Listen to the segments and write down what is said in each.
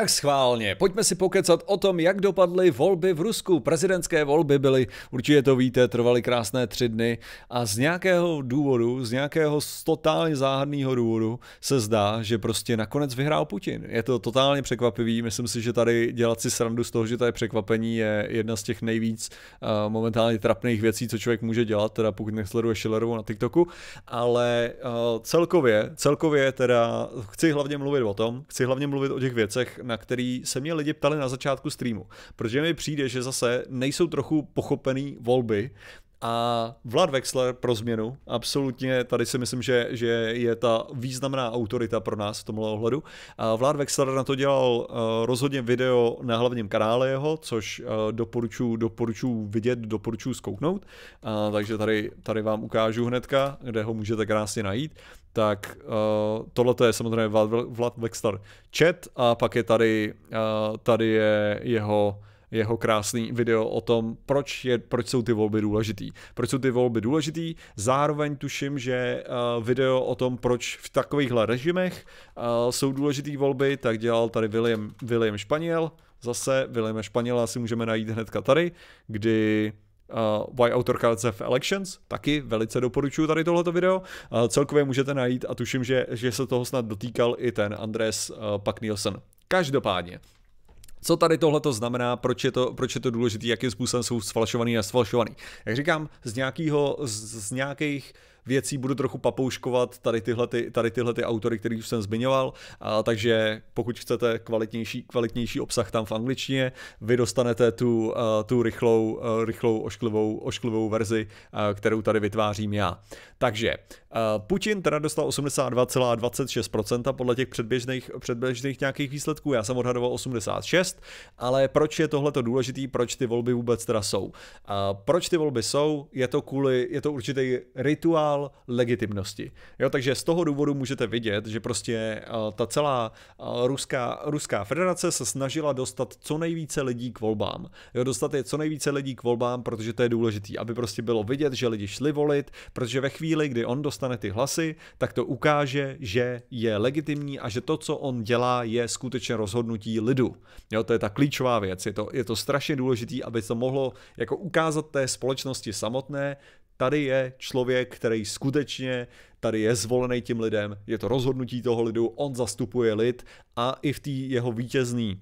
Tak schválně, pojďme si pokecat o tom, jak dopadly volby v Rusku. Prezidentské volby byly, určitě to víte, trvaly krásné tři dny a z nějakého důvodu, z nějakého totálně záhadného důvodu se zdá, že prostě nakonec vyhrál Putin. Je to totálně překvapivý, myslím si, že tady dělat si srandu z toho, že tady překvapení je jedna z těch nejvíc uh, momentálně trapných věcí, co člověk může dělat, teda pokud nesleduje Schillerovu na TikToku, ale uh, celkově, celkově teda chci hlavně mluvit o tom, chci hlavně mluvit o těch věcech, na který se mě lidi ptali na začátku streamu. Protože mi přijde, že zase nejsou trochu pochopený volby a Vlad Wexler pro změnu, absolutně tady si myslím, že, že je ta významná autorita pro nás v tomhle ohledu. A Vlad Wexler na to dělal uh, rozhodně video na hlavním kanále jeho, což uh, doporučuji doporuču vidět, doporučuji zkouknout. Uh, takže tady, tady vám ukážu hnedka, kde ho můžete krásně najít. Tak uh, tohle je samozřejmě Vlad, Vlad Wexler chat a pak je tady, uh, tady je jeho jeho krásný video o tom, proč, je, proč jsou ty volby důležitý. Proč jsou ty volby důležitý, zároveň tuším, že eh, video o tom, proč v takovýchhle režimech eh, jsou důležitý volby, tak dělal tady William, William Španěl, zase William Španěla si můžeme najít hnedka tady, kdy uh, eh, Why Autor have Elections, taky velice doporučuji tady tohleto video. Uh, celkově můžete najít a tuším, že, že se toho snad dotýkal i ten Andres uh, Pak Nielsen. Každopádně, co tady tohle to znamená, proč je to, proč je to důležitý, jakým způsobem jsou sfalšovaný a sfalšovaný. Jak říkám, z, nějakýho, z, z nějakých věcí budu trochu papouškovat tady tyhle, ty, tady tyhle ty autory, který už jsem zmiňoval, a, takže pokud chcete kvalitnější, kvalitnější obsah tam v angličtině, vy dostanete tu, eh, tu rychlou, eh, rychlou ošklivou, ošklivou verzi, eh, kterou tady vytvářím já. Takže Putin teda dostal 82,26% podle těch předběžných, předběžných nějakých výsledků, já jsem odhadoval 86, ale proč je tohle to důležitý, proč ty volby vůbec teda jsou? Proč ty volby jsou? Je to kvůli, je to určitý rituál, signál legitimnosti. Jo, takže z toho důvodu můžete vidět, že prostě eh, ta celá eh, ruská, ruská federace se snažila dostat co nejvíce lidí k volbám. Jo, dostat je co nejvíce lidí k volbám, protože to je důležité, aby prostě bylo vidět, že lidi šli volit, protože ve chvíli, kdy on dostane ty hlasy, tak to ukáže, že je legitimní a že to, co on dělá, je skutečně rozhodnutí lidu. Jo, to je ta klíčová věc. Je to, je to strašně důležité, aby to mohlo jako ukázat té společnosti samotné, Tady je člověk, který skutečně tady je zvolený tím lidem, je to rozhodnutí toho lidu, on zastupuje lid a i v té jeho vítězný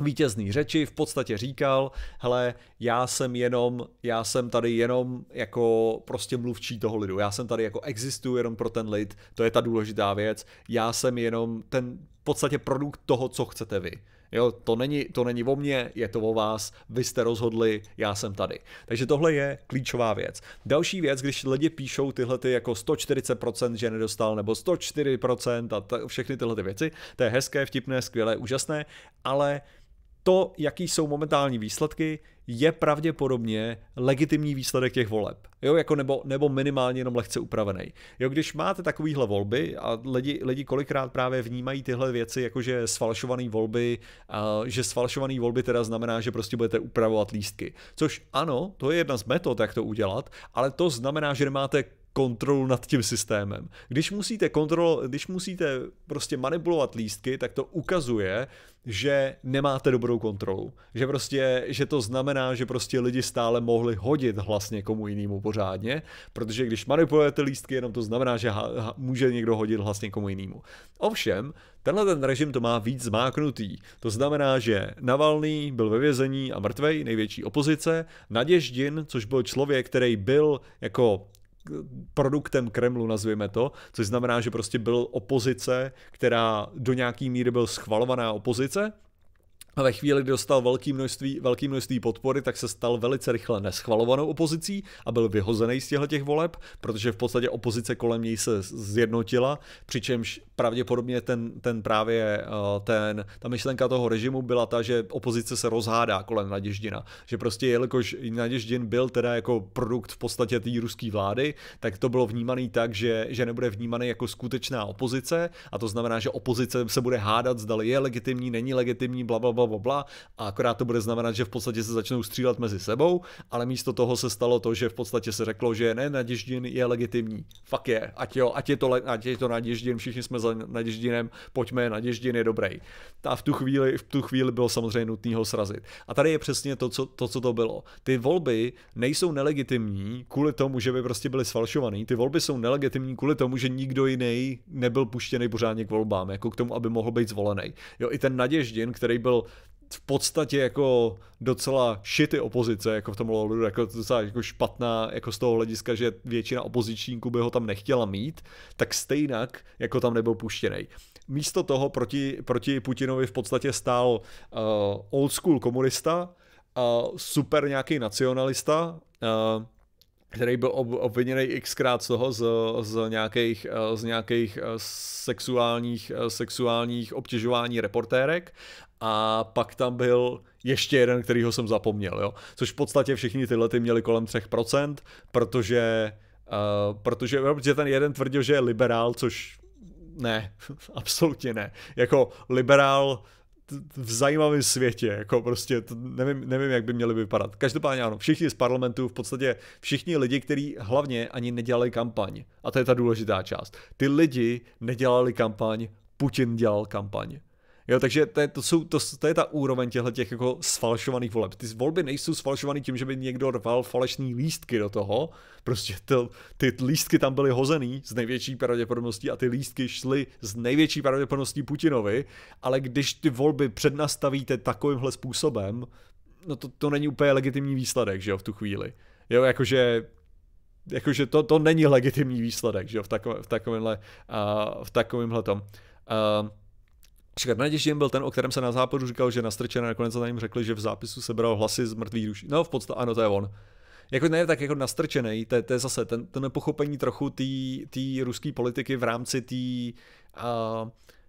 vítězný řeči v podstatě říkal, hele, já jsem jenom, já jsem tady jenom jako prostě mluvčí toho lidu, já jsem tady jako existuju jenom pro ten lid, to je ta důležitá věc, já jsem jenom ten v podstatě produkt toho, co chcete vy. Jo, to není, to není o mně, je to o vás, vy jste rozhodli, já jsem tady. Takže tohle je klíčová věc. Další věc, když lidi píšou tyhle ty jako 140%, že nedostal, nebo 104% a t- všechny tyhle ty věci, to je hezké, vtipné, skvělé, úžasné, ale to, jaký jsou momentální výsledky, je pravděpodobně legitimní výsledek těch voleb. Jo, jako nebo, nebo minimálně jenom lehce upravený. Jo, když máte takovýhle volby a lidi, lidi kolikrát právě vnímají tyhle věci, jakože sfalšované volby, a, že sfalšované volby teda znamená, že prostě budete upravovat lístky. Což ano, to je jedna z metod, jak to udělat, ale to znamená, že nemáte kontrolu nad tím systémem. Když musíte, kontrol, když musíte prostě manipulovat lístky, tak to ukazuje, že nemáte dobrou kontrolu. Že prostě, že to znamená, že prostě lidi stále mohli hodit hlas někomu jinému pořádně, protože když manipulujete lístky, jenom to znamená, že ha, ha, může někdo hodit hlas někomu jinému. Ovšem, tenhle ten režim to má víc zmáknutý. To znamená, že Navalný byl ve vězení a mrtvej, největší opozice, Naděždin, což byl člověk, který byl jako produktem Kremlu, nazvěme to, což znamená, že prostě byl opozice, která do nějaký míry byl schvalovaná opozice, ve chvíli, kdy dostal velké množství, velký množství podpory, tak se stal velice rychle neschvalovanou opozicí a byl vyhozený z těchto těch voleb, protože v podstatě opozice kolem něj se zjednotila, přičemž pravděpodobně ten, ten právě eh, ten, ta myšlenka toho režimu byla ta, že opozice se rozhádá kolem Naděždina. Že prostě jelikož Naděždin byl teda jako produkt v podstatě té ruské vlády, tak to bylo vnímané tak, že, že nebude vnímaný jako skutečná opozice a to znamená, že opozice se bude hádat, zdali je legitimní, není legitimní, bla, bla, bla bla, a akorát to bude znamenat, že v podstatě se začnou střílet mezi sebou, ale místo toho se stalo to, že v podstatě se řeklo, že ne, Naděždin je legitimní. Fak je, ať jo, ať je to, ať je to Naděždin, všichni jsme za Naděždinem, pojďme, Naděždin je dobrý. A v tu chvíli, v tu chvíli bylo samozřejmě nutné ho srazit. A tady je přesně to co, to, co to bylo. Ty volby nejsou nelegitimní kvůli tomu, že by prostě byly sfalšované. Ty volby jsou nelegitimní kvůli tomu, že nikdo jiný nebyl puštěný pořádně k volbám, jako k tomu, aby mohl být zvolený. Jo, i ten Naděždin, který byl v podstatě jako docela shitty opozice, jako v tom lolu, jako docela jako špatná, jako z toho hlediska, že většina opozičníků by ho tam nechtěla mít, tak stejnak jako tam nebyl puštěný. Místo toho proti, proti Putinovi v podstatě stál uh, old school komunista, uh, super nějaký nacionalista, uh, který byl obviněný xkrát z toho, z, z nějakých, eh, z nějakých sexuálních, sexuálních obtěžování reportérek a pak tam byl ještě jeden, kterýho jsem zapomněl, jo. Což v podstatě všichni tyhle ty měli kolem 3%, protože, uh, protože, protože ten jeden tvrdil, že je liberál, což ne, absolutně ne. Jako liberál v zajímavém světě, jako prostě to nevím, nevím, jak by měli vypadat. Každopádně ano, všichni z parlamentu, v podstatě všichni lidi, kteří hlavně ani nedělali kampaň, a to je ta důležitá část. Ty lidi nedělali kampaň, Putin dělal kampaň. Jo, takže to je, to, jsou, to, to je ta úroveň těchto těch jako sfalšovaných voleb. Ty volby nejsou sfalšované tím, že by někdo rval falešné lístky do toho. Prostě to, ty lístky tam byly hozený z největší pravděpodobností a ty lístky šly z největší pravděpodobností Putinovi, ale když ty volby přednastavíte takovýmhle způsobem, no to, to není úplně legitimní výsledek, že jo, v tu chvíli. Jo, jakože jakože to, to není legitimní výsledek, že jo, v, takové, v takovémhle, uh, v takovémhle tom. Uh, Černatěžin byl ten, o kterém se na západu říkal, že nastrčené, nakonec za ním řekli, že v zápisu sebral hlasy z mrtvých duší. No, v podstatě, ano, to je on. Jako ne tak jako nastrčený, to, to je zase ten, to nepochopení trochu té ruské politiky v rámci té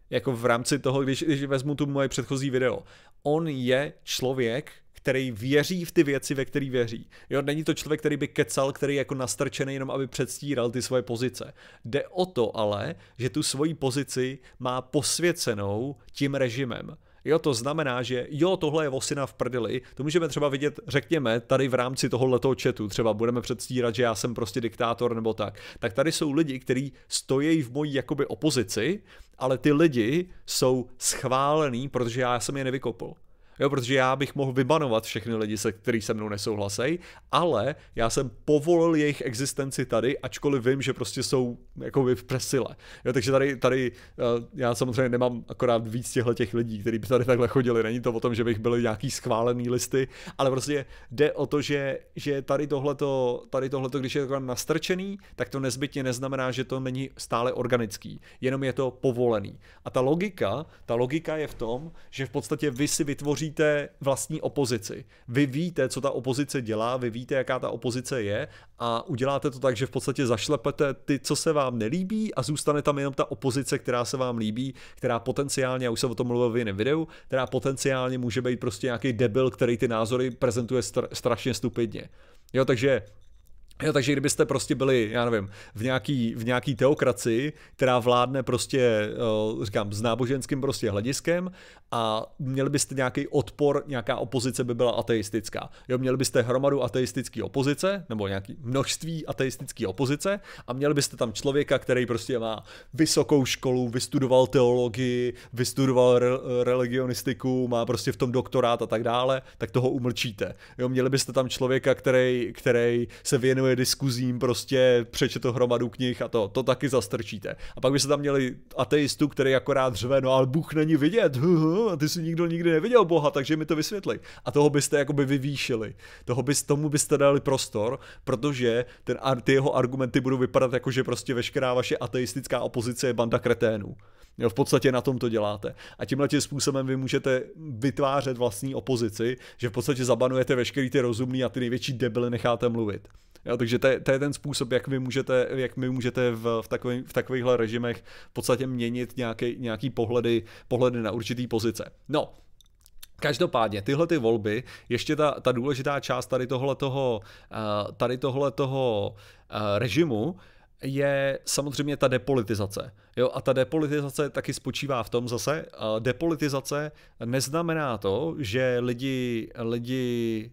jako v rámci toho, když, když vezmu tu moje předchozí video. On je člověk, který věří v ty věci, ve který věří. Jo, není to člověk, který by kecal, který je jako nastrčený jenom, aby předstíral ty svoje pozice. Jde o to ale, že tu svoji pozici má posvěcenou tím režimem. Jo, to znamená, že jo, tohle je vosina v prdeli, to můžeme třeba vidět, řekněme, tady v rámci tohoto chatu, třeba budeme předstírat, že já jsem prostě diktátor nebo tak. Tak tady jsou lidi, kteří stojí v mojí jakoby opozici, ale ty lidi jsou schválený, protože já jsem je nevykopl jo, protože já bych mohl vybanovat všechny lidi, se který se mnou nesouhlasejí, ale já jsem povolil jejich existenci tady, ačkoliv vím, že prostě jsou jako v presile. Jo, takže tady, tady eh, já samozřejmě nemám akorát víc těchto těch lidí, kteří by tady takhle chodili. Není to o tom, že bych byl nějaký schválený listy, ale prostě jde o to, že, že tady tohleto, tady tohleto, když je takhle nastrčený, tak to nezbytně neznamená, že to není stále organický, jenom je to povolený. A ta logika, ta logika je v tom, že v podstatě vy si vytvoří tvoříte vlastní opozici. Vy víte, co ta opozice dělá, vy víte, jaká ta opozice je a uděláte to tak, že v podstatě zašlepete ty, co se vám nelíbí a zůstane tam jenom ta opozice, která se vám líbí, která potenciálně, já už jsem o tom mluvil v jiném videu, která potenciálně může být prostě nějaký debil, který ty názory prezentuje strašně stupidně. Jo, takže Jo, takže kdybyste prostě byli, já nevím, v nějaký, v nějaký teokracii, která vládne prostě, eh, říkám, s náboženským prostě hlediskem a měli byste nějaký odpor, nějaká opozice by byla ateistická. Jo, měli byste hromadu ateistické opozice, nebo nějaký množství ateistické opozice a měli byste tam člověka, který prostě má vysokou školu, vystudoval teologii, vystudoval re- religionistiku, má prostě v tom doktorát a tak dále, tak toho umlčíte. Jo, měli byste tam člověka, který, který se věnuje diskuzím, prostě to hromadu knih a to, to taky zastrčíte. A pak by se tam měli ateistu, který akorát řve, no ale Bůh není vidět, a ty si nikdo nikdy neviděl Boha, takže mi to vysvětli. A toho byste jakoby vyvýšili, toho bys, tomu byste dali prostor, protože ten, ty jeho argumenty budou vypadat jako, že prostě veškerá vaše ateistická opozice je banda kreténů. Jo, v podstatě na tom to děláte. A tímhle tím způsobem vy můžete vytvářet vlastní opozici, že v podstatě zabanujete veškerý ty rozumný a ty největší debily necháte mluvit. Jo, takže to je, to je ten způsob, jak vy můžete, jak my můžete v, v, takový, v takovýchhle režimech v podstatě měnit nějaký, nějaký pohledy, pohledy na určitý pozice. No, Každopádně tyhle ty volby, ještě ta, ta důležitá část tady tohle toho, eh, tady tohle toho eh, režimu, je samozřejmě ta depolitizace. Jo, a ta depolitizace taky spočívá v tom zase, depolitizace neznamená to, že lidi, lidi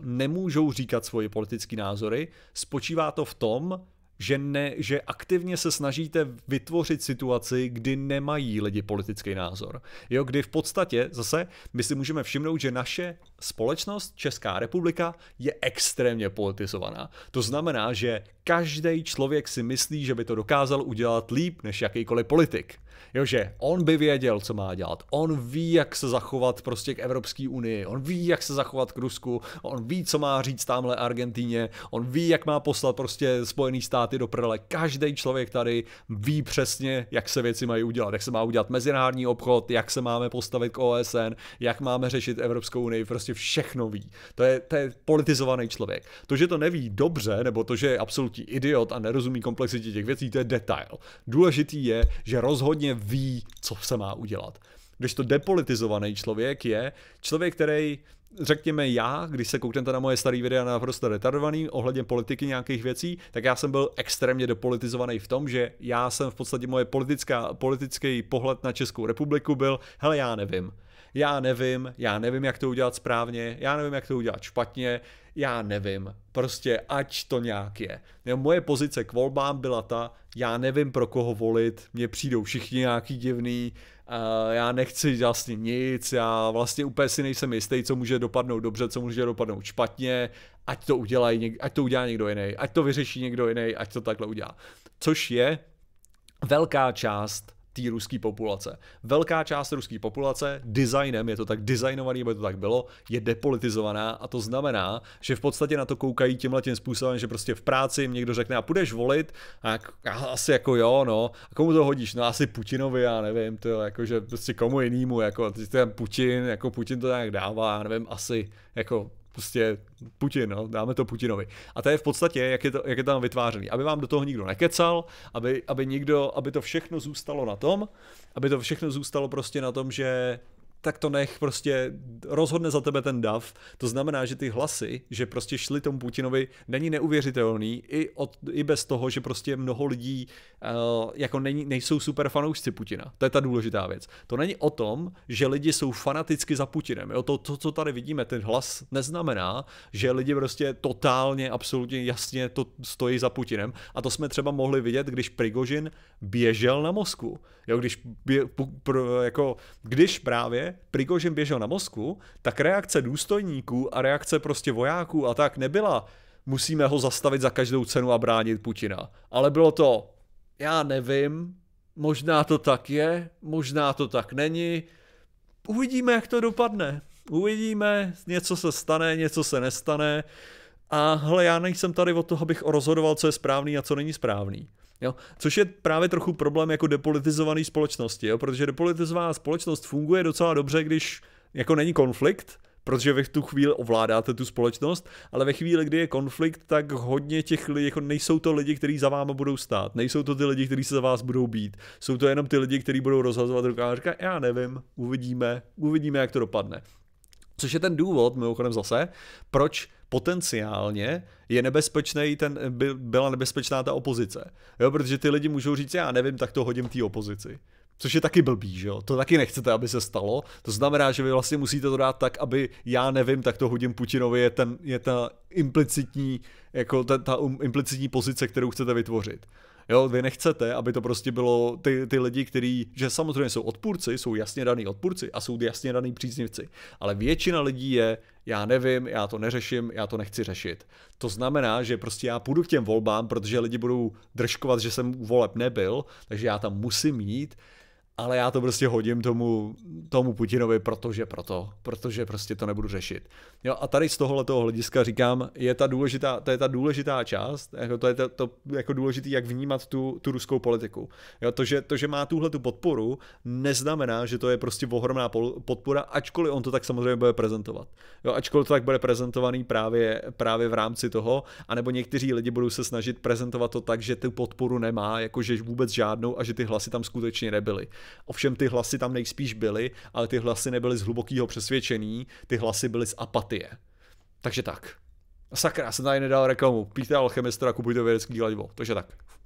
nemůžou říkat svoje politické názory, spočívá to v tom, že, ne, že aktivně se snažíte vytvořit situaci, kdy nemají lidi politický názor. Jo, kdy v podstatě zase my si můžeme všimnout, že naše společnost, Česká republika, je extrémně politizovaná. To znamená, že každý člověk si myslí, že by to dokázal udělat líp než jakýkoliv politik. Jo, že on by věděl, co má dělat. On ví, jak se zachovat prostě k Evropské unii. On ví, jak se zachovat k Rusku. On ví, co má říct tamhle Argentíně. On ví, jak má poslat prostě Spojený státy do prele. Každý člověk tady ví přesně, jak se věci mají udělat. Jak se má udělat mezinárodní obchod, jak se máme postavit k OSN, jak máme řešit Evropskou unii. Prostě všechno ví. To je, to je politizovaný člověk. To, že to neví dobře, nebo to, že je absolutní absolutní idiot a nerozumí komplexitě těch věcí, to je detail. Důležitý je, že rozhodně ví, co se má udělat. Když to depolitizovaný člověk je člověk, který řekněme já, když se kouknete na moje starý videa na prostě retardovaný ohledně politiky nějakých věcí, tak já jsem byl extrémně depolitizovaný v tom, že já jsem v podstatě moje politická, politický pohled na Českou republiku byl, hele já nevím já nevím, já nevím, jak to udělat správně, já nevím, jak to udělat špatně, já nevím, prostě ať to nějak je. Moje pozice k volbám byla ta, já nevím pro koho volit, mně přijdou všichni nějaký divný, eh, já nechci vlastně nic, já vlastně úplně si nejsem jistý, co může dopadnout dobře, co může dopadnout špatně, ať to, udělají, ať to udělá někdo jiný, ať to vyřeší někdo jiný, ať to takhle udělá. Což je velká část té ruské populace. Velká část ruské populace, designem, je to tak designovaný, aby to tak bylo, je depolitizovaná a to znamená, že v podstatě na to koukají tímhle tím způsobem, že prostě v práci jim někdo řekne a půjdeš volit a, asi jako jo, no, a komu to hodíš? No asi Putinovi, já nevím, to jakože prostě komu jinému, jako ten Putin, jako Putin to nějak dává, já nevím, asi jako prostě Putin, no, dáme to Putinovi. A to je v podstatě, jak je, to, jak je tam vytvářený. Aby vám do toho nikdo nekecal, aby, aby, nikdo, aby to všechno zůstalo na tom, aby to všechno zůstalo prostě na tom, že tak to nech prostě rozhodne za tebe ten dav. To znamená, že ty hlasy, že prostě šli tomu Putinovi, není neuvěřitelný i, od, i bez toho, že prostě mnoho lidí uh, jako není, nejsou super fanoušci Putina. To je ta důležitá věc. To není o tom, že lidi jsou fanaticky za Putinem. Jo? To, to, co tady vidíme, ten hlas neznamená, že lidi prostě totálně, absolutně jasně to stojí za Putinem. A to jsme třeba mohli vidět, když Prigožin běžel na Moskvu. Jo? Když, bě, pr, jako, když právě Prigožin běžel na Moskvu, tak reakce důstojníků a reakce prostě vojáků a tak nebyla musíme ho zastavit za každou cenu a bránit Putina. Ale bylo to, já nevím, možná to tak je, možná to tak není, uvidíme, jak to dopadne. Uvidíme, něco se stane, něco se nestane a hele, já nejsem tady o toho, abych rozhodoval, co je správný a co není správný. Jo? Což je právě trochu problém jako depolitizované společnosti, jo? protože depolitizovaná společnost funguje docela dobře, když jako není konflikt, protože ve tu chvíli ovládáte tu společnost, ale ve chvíli, kdy je konflikt, tak hodně těch lidí, jako nejsou to lidi, kteří za váma budou stát, nejsou to ty lidi, kteří se za vás budou být, jsou to jenom ty lidi, kteří budou rozhazovat rukářka, já nevím, uvidíme, uvidíme, jak to dopadne. Což je ten důvod, mimochodem zase, proč potenciálně je nebezpečný ten, by, byla nebezpečná ta opozice. Jo, protože ty lidi můžou říct, já nevím, tak to hodím té opozici. Což je taky blbý, že jo? To taky nechcete, aby se stalo. To znamená, že vy vlastně musíte to dát tak, aby já nevím, tak to hodím Putinovi, je, ten, je ta implicitní, jako ta, ta implicitní pozice, kterou chcete vytvořit. Jo, vy nechcete, aby to prostě bylo ty, ty lidi, kteří, že samozřejmě jsou odpůrci, jsou jasně daný odpůrci a jsou jasně daný příznivci. Ale většina lidí je, já nevím, já to neřeším, já to nechci řešit. To znamená, že prostě já půjdu k těm volbám, protože lidi budou držkovat, že jsem u voleb nebyl, takže já tam musím jít ale já to prostě hodím tomu, tomu Putinovi, protože proto, protože prostě to nebudu řešit. Jo, a tady z tohohle toho hlediska říkám, je ta důležitá, to je ta důležitá část, jako to je to, to jako důležité, jak vnímat tu, tu ruskou politiku. Jo, to, že, to, že má tuhle tu podporu, neznamená, že to je prostě ohromná podpora, ačkoliv on to tak samozřejmě bude prezentovat. Jo, ačkoliv to tak bude prezentovaný právě, právě v rámci toho, anebo někteří lidi budou se snažit prezentovat to tak, že tu podporu nemá, jakože vůbec žádnou a že ty hlasy tam skutečně nebyly. Ovšem ty hlasy tam nejspíš byly, ale ty hlasy nebyly z hlubokého přesvědčení, ty hlasy byly z apatie. Takže tak. Sakra, jsem tady nedal reklamu. Píte alchemistra, kupujte vědecký kladivo. Takže tak.